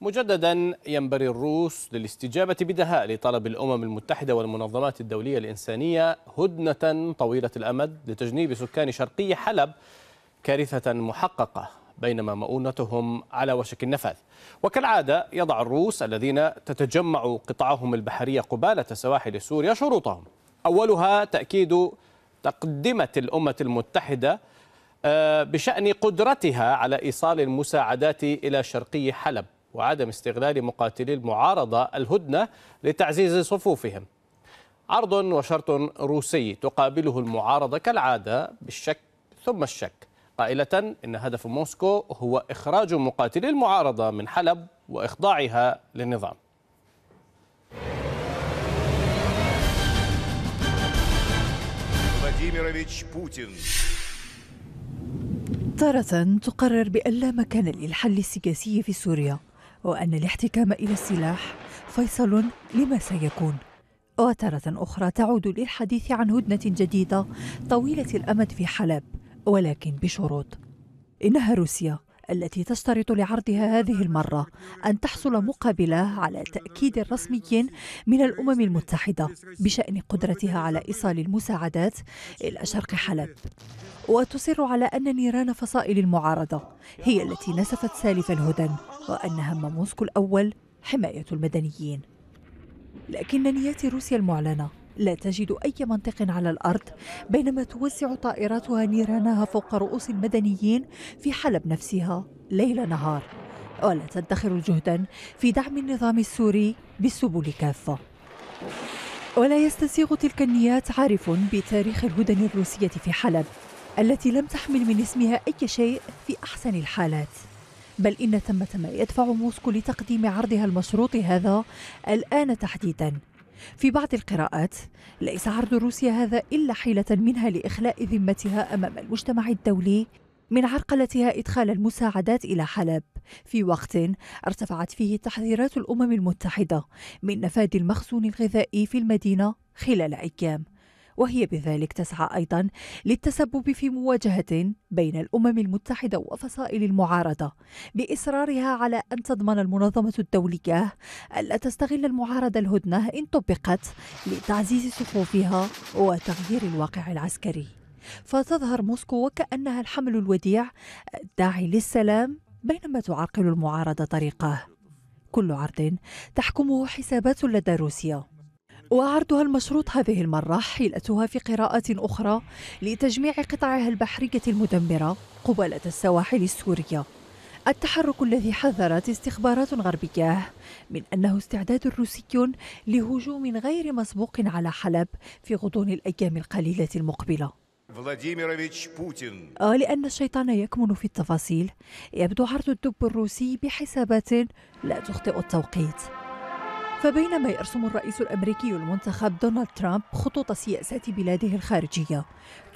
مجددا ينبري الروس للاستجابة بدهاء لطلب الأمم المتحدة والمنظمات الدولية الإنسانية هدنة طويلة الأمد لتجنيب سكان شرقي حلب كارثة محققة بينما مؤونتهم على وشك النفاذ وكالعادة يضع الروس الذين تتجمع قطعهم البحرية قبالة سواحل سوريا شروطهم أولها تأكيد تقدمة الأمة المتحدة آه، بشأن قدرتها على إيصال المساعدات إلى شرقي حلب وعدم استغلال مقاتلي المعارضة الهدنة لتعزيز صفوفهم عرض وشرط روسي تقابله المعارضة كالعادة بالشك ثم الشك قائلة إن هدف موسكو هو إخراج مقاتلي المعارضة من حلب وإخضاعها للنظام بوتين تارة تقرر بأن لا مكان للحل السياسي في سوريا وأن الاحتكام إلى السلاح فيصل لما سيكون وتارة أخرى تعود للحديث عن هدنة جديدة طويلة الأمد في حلب ولكن بشروط إنها روسيا التي تشترط لعرضها هذه المرة أن تحصل مقابله على تأكيد رسمي من الأمم المتحدة بشأن قدرتها على إيصال المساعدات إلى شرق حلب وتصر على أن نيران فصائل المعارضة هي التي نسفت سالف الهدن وأن هم موسكو الأول حماية المدنيين لكن نيات روسيا المعلنة لا تجد أي منطق على الأرض بينما توزع طائراتها نيرانها فوق رؤوس المدنيين في حلب نفسها ليل نهار ولا تدخر جهدا في دعم النظام السوري بالسبل كافة ولا يستسيغ تلك النيات عارف بتاريخ الهدن الروسية في حلب التي لم تحمل من اسمها أي شيء في أحسن الحالات بل إن ثمة ما يدفع موسكو لتقديم عرضها المشروط هذا الآن تحديداً في بعض القراءات ليس عرض روسيا هذا إلا حيلة منها لإخلاء ذمتها أمام المجتمع الدولي من عرقلتها إدخال المساعدات إلى حلب في وقت ارتفعت فيه تحذيرات الأمم المتحدة من نفاد المخزون الغذائي في المدينة خلال أيام وهي بذلك تسعى أيضا للتسبب في مواجهة بين الأمم المتحدة وفصائل المعارضة بإصرارها على أن تضمن المنظمة الدولية ألا تستغل المعارضة الهدنة إن طبقت لتعزيز صفوفها وتغيير الواقع العسكري فتظهر موسكو وكأنها الحمل الوديع الداعي للسلام بينما تعرقل المعارضة طريقه كل عرض تحكمه حسابات لدى روسيا وعرضها المشروط هذه المرة حيلتها في قراءة أخرى لتجميع قطعها البحرية المدمرة قبالة السواحل السورية التحرك الذي حذرت استخبارات غربية من أنه استعداد روسي لهجوم غير مسبوق على حلب في غضون الأيام القليلة المقبلة فلاديميروفيتش بوتين آه لأن الشيطان يكمن في التفاصيل يبدو عرض الدب الروسي بحسابات لا تخطئ التوقيت فبينما يرسم الرئيس الامريكي المنتخب دونالد ترامب خطوط سياسات بلاده الخارجية،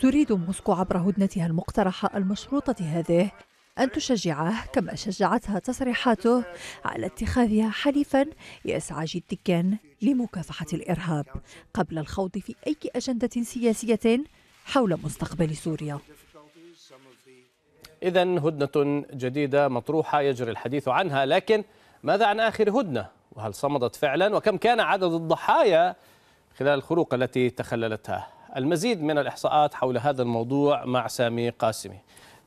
تريد موسكو عبر هدنتها المقترحة المشروطة هذه أن تشجعه كما شجعتها تصريحاته على اتخاذها حليفا يسعى جدا لمكافحة الإرهاب قبل الخوض في أي أجندة سياسية حول مستقبل سوريا إذا هدنة جديدة مطروحة يجري الحديث عنها لكن ماذا عن آخر هدنة وهل صمدت فعلا وكم كان عدد الضحايا خلال الخروق التي تخللتها المزيد من الإحصاءات حول هذا الموضوع مع سامي قاسمي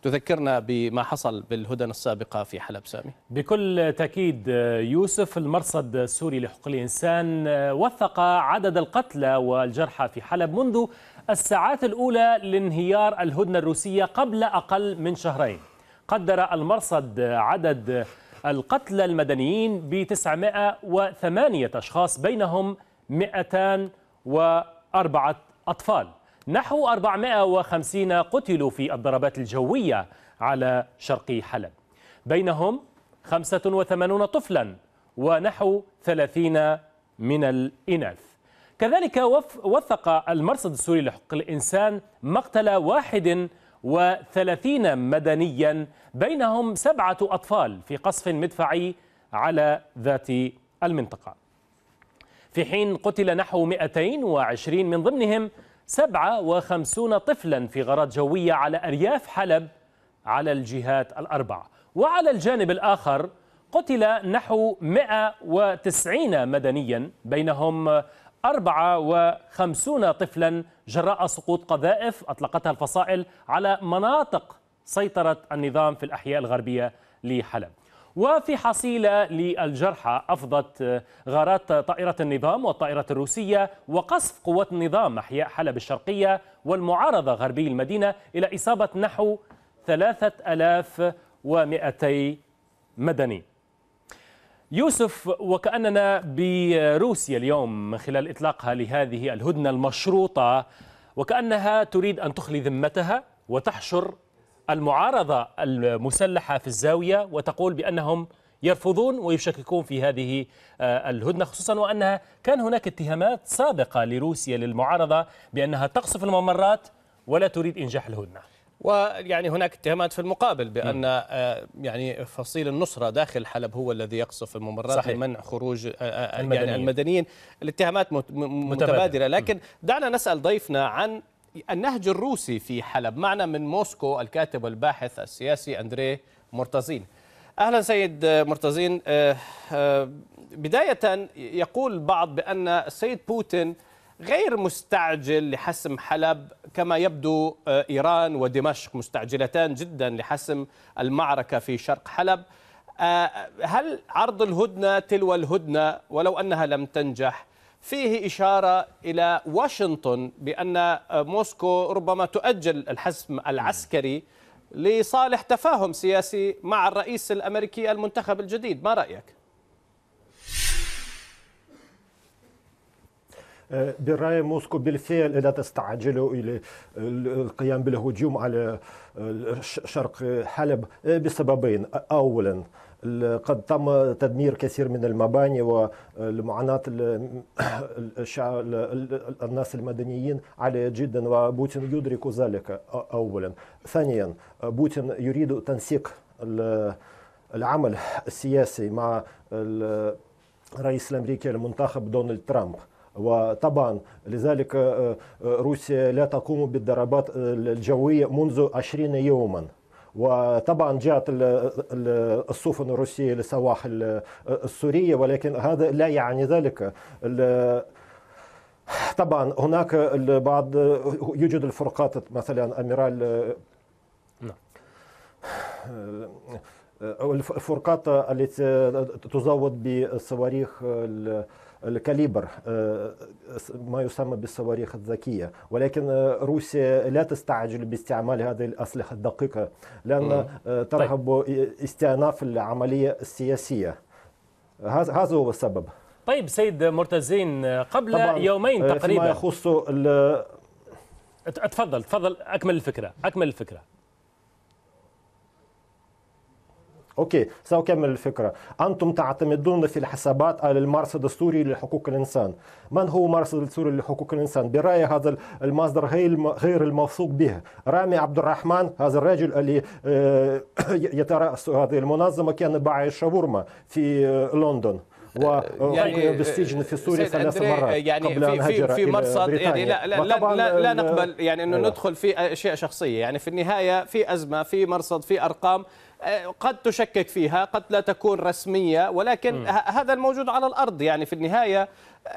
تذكرنا بما حصل بالهدن السابقة في حلب سامي بكل تأكيد يوسف المرصد السوري لحقوق الإنسان وثق عدد القتلى والجرحى في حلب منذ الساعات الأولى لانهيار الهدنة الروسية قبل أقل من شهرين قدر المرصد عدد القتلى المدنيين ب 908 أشخاص بينهم 204 أطفال نحو 450 قتلوا في الضربات الجوية على شرق حلب بينهم 85 طفلا ونحو 30 من الإناث كذلك وثق المرصد السوري لحقوق الإنسان مقتل واحد وثلاثين مدنيا بينهم سبعة أطفال في قصف مدفعي على ذات المنطقة في حين قتل نحو 220 من ضمنهم 57 طفلا في غارات جوية على أرياف حلب على الجهات الأربع وعلى الجانب الآخر قتل نحو 190 مدنيا بينهم 54 طفلا جراء سقوط قذائف أطلقتها الفصائل على مناطق سيطرة النظام في الأحياء الغربية لحلب وفي حصيلة للجرحى أفضت غارات طائرة النظام والطائرة الروسية وقصف قوات النظام أحياء حلب الشرقية والمعارضة غربي المدينة إلى إصابة نحو 3200 مدني يوسف وكأننا بروسيا اليوم من خلال إطلاقها لهذه الهدنة المشروطة وكأنها تريد أن تخلي ذمتها وتحشر المعارضة المسلحة في الزاوية وتقول بأنهم يرفضون ويشككون في هذه آه، الهدنة خصوصا وأنها كان هناك اتهامات سابقة لروسيا للمعارضة بأنها تقصف الممرات ولا تريد إنجاح الهدنة ويعني هناك اتهامات في المقابل بان آه، يعني فصيل النصره داخل حلب هو الذي يقصف الممرات صحيح. لمنع خروج المدنيين. آه، آه، يعني المدنيين الاتهامات متبادله لكن دعنا نسال ضيفنا عن النهج الروسي في حلب معنا من موسكو الكاتب والباحث السياسي اندريه مرتزين اهلا سيد مرتزين بدايه يقول بعض بان السيد بوتين غير مستعجل لحسم حلب كما يبدو آه، إيران ودمشق مستعجلتان جدا لحسم المعركة في شرق حلب آه، هل عرض الهدنة تلو الهدنة ولو أنها لم تنجح فيه إشارة إلى واشنطن بأن آه، موسكو ربما تؤجل الحسم العسكري لصالح تفاهم سياسي مع الرئيس الأمريكي المنتخب الجديد ما رأيك؟ برأي موسكو بالفعل إذا تستعجلوا إلى القيام بالهجوم على شرق حلب بسببين أولا قد تم تدمير كثير من المباني والمعاناة الناس المدنيين عالية جدا وبوتين يدرك ذلك أولا ثانيا بوتين يريد تنسيق العمل السياسي مع الرئيس الأمريكي المنتخب دونالد ترامب وطبعا لذلك آه، آه، روسيا لا تقوم بالضربات آه، الجوية منذ 20 يوما وطبعا جاءت السفن الروسية للسواحل السورية ولكن هذا لا يعني ذلك طبعا هناك بعض يوجد الفرقات مثلا اميرال نعم. الفرقات التي تزود بصواريخ الكاليبر آه، ما يسمى بالصواريخ الذكية ولكن آه، روسيا لا تستعجل باستعمال هذه الأسلحة الدقيقة لأن آه، ترغب طيب. استئناف العملية السياسية هذا هو السبب طيب سيد مرتزين قبل يومين تقريبا فيما يخص تفضل تفضل اكمل الفكره اكمل الفكره اوكي ساكمل الفكره انتم تعتمدون في الحسابات على المرصد السوري لحقوق الانسان من هو مارس السوري لحقوق الانسان برايي هذا المصدر غير الموثوق به رامي عبد الرحمن هذا الرجل اللي آه، يترأس هذه المنظمه كان باع الشاورما في آه، لندن آه، يعني بالسجن في سوريا ثلاث مرات يعني قبل في, هجر في مرصد يعني لا لا, لا, لا, لا نقبل يعني انه ندخل في اشياء شخصيه يعني في النهايه في ازمه في مرصد في ارقام قد تشكك فيها قد لا تكون رسمية ولكن م. هذا الموجود على الأرض يعني في النهاية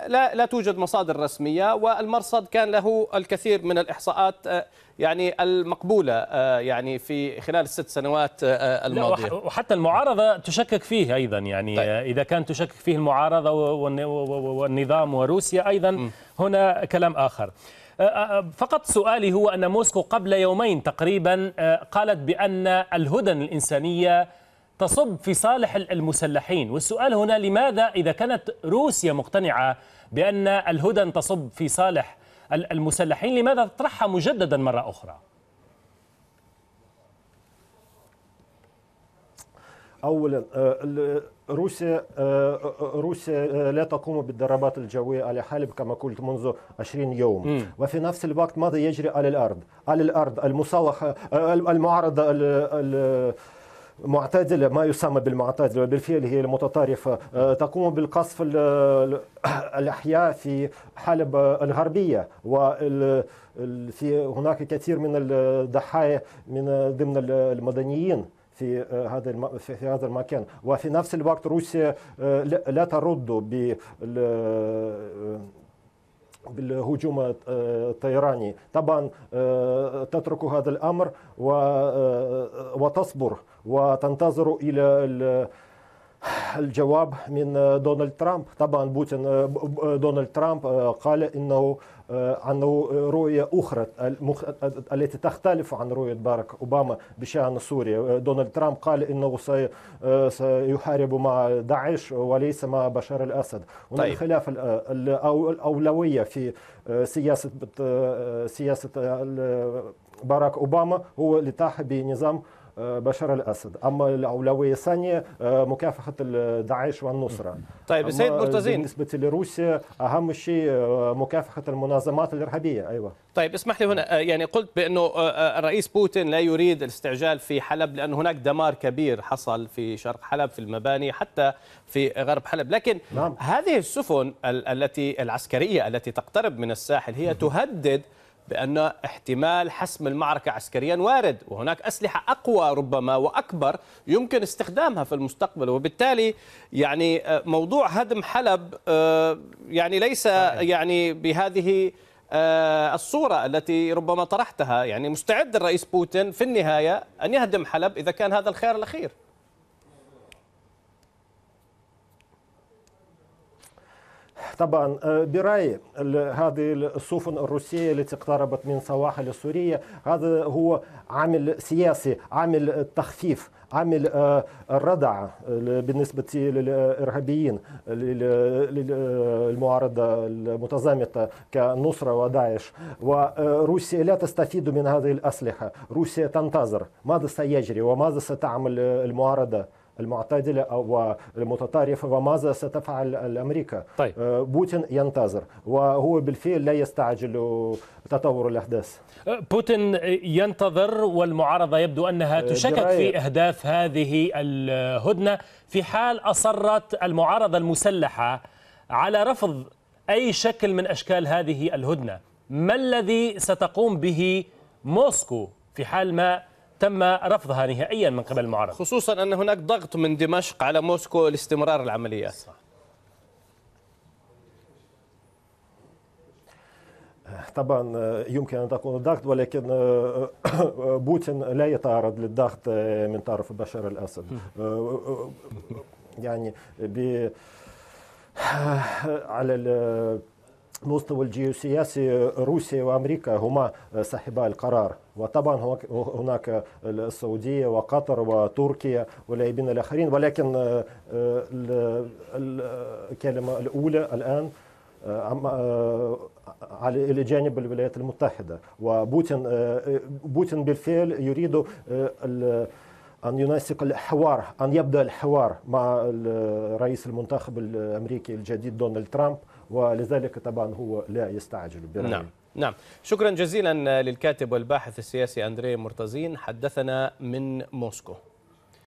لا, لا توجد مصادر رسمية والمرصد كان له الكثير من الإحصاءات آه، يعني المقبولة آه، يعني في خلال الست سنوات آه، الماضية وحتى المعارضة تشكك فيه أيضا يعني طيب. إذا كان تشكك فيه المعارضة والنظام وروسيا أيضا م. هنا كلام آخر أه، أه، أه، فقط سؤالي هو أن موسكو قبل يومين تقريبا قالت بأن الهدن الإنسانية تصب في صالح المسلحين والسؤال هنا لماذا إذا كانت روسيا مقتنعة بأن الهدن تصب في صالح المسلحين لماذا تطرحها مجددا مرة أخرى؟ اولا روسيا آه، آه، روسيا آه، لا تقوم بالضربات الجوية على حلب كما قلت منذ 20 يوم م. وفي نفس الوقت ماذا يجري على الأرض على الأرض المصالحة المعارضة المعتدلة ما يسمى بالمعتدلة بالفعل هي المتطرفة تقوم بالقصف الأحياء في حلب الغربية وفي هناك كثير من الضحايا من ضمن المدنيين في آه، هذا في هذا المكان وفي نفس الوقت روسيا آه، لا ترد ب بالهجوم آه، الطيراني طبعا تترك هذا الامر وتصبر وتنتظر الى الجواب من آه، دونالد ترامب طبعا بوتين آه، آه، دونالد ترامب قال انه عنه رؤية أخرى التي تختلف عن رؤية باراك أوباما بشأن سوريا دونالد ترامب قال إنه سيحارب مع داعش وليس مع بشار الأسد طيب. خلاف الأولوية في سياسة سياسة باراك أوباما هو لتحبي بنظام بشار الاسد، اما الاولويه الثانيه آه، مكافحه داعش والنصره. طيب السيد مرتزين بالنسبه لروسيا اهم شيء آه، مكافحه المنظمات الارهابيه ايوه. طيب اسمح لي هنا آه، يعني قلت بانه الرئيس بوتين لا يريد الاستعجال في حلب لان هناك دمار كبير حصل في شرق حلب في المباني حتى في غرب حلب، لكن نعم. هذه السفن التي العسكريه التي تقترب من الساحل هي تهدد بأن احتمال حسم المعركة عسكريا وارد وهناك أسلحة أقوى ربما وأكبر يمكن استخدامها في المستقبل وبالتالي يعني آه، موضوع هدم حلب آه، يعني ليس يعني بهذه آه، الصورة التي ربما طرحتها يعني مستعد الرئيس بوتين في النهاية أن يهدم حلب إذا كان هذا الخيار الأخير طبعا أه، براي هذه السفن الروسية التي اقتربت من سواحل سوريا هذا هو عامل سياسي عامل تخفيف عامل أه، الردع بالنسبة للإرهابيين للمعارضة المتزامتة كنصرة وداعش وروسيا لا تستفيد من هذه الأسلحة روسيا تنتظر ماذا سيجري وماذا ستعمل المعارضة المعتدلة أو المتطرفة وماذا ستفعل الأمريكا طيب. آه، بوتين ينتظر وهو بالفعل لا يستعجل تطور الأحداث آه، بوتين ينتظر والمعارضة يبدو أنها آه، تشكك في أهداف هذه الهدنة في حال أصرت المعارضة المسلحة على رفض أي شكل من أشكال هذه الهدنة ما الذي ستقوم به موسكو في حال ما تم رفضها نهائيا من قبل المعارضة خصوصا أن هناك ضغط من دمشق على موسكو لاستمرار العمليات صح. طبعا آه، يمكن ان تكون ضغط ولكن آه، آه، بوتين لا يتعرض للضغط من طرف بشار الاسد يعني ب على المستوى الجيوسياسي آه، روسيا وامريكا هما آه، صاحبا القرار وطبعا هناك السعوديه وقطر وتركيا واللاعبين الاخرين ولكن آه، الكلمه الاولى الان على جانب الولايات المتحده وبوتين بوتين بالفعل يريد أن ينسق الحوار أن يبدأ الحوار مع الرئيس المنتخب الأمريكي الجديد دونالد ترامب ولذلك طبعا هو لا يستعجل برأيي نعم نعم شكرا جزيلا للكاتب والباحث السياسي أندريه مرتزين حدثنا من موسكو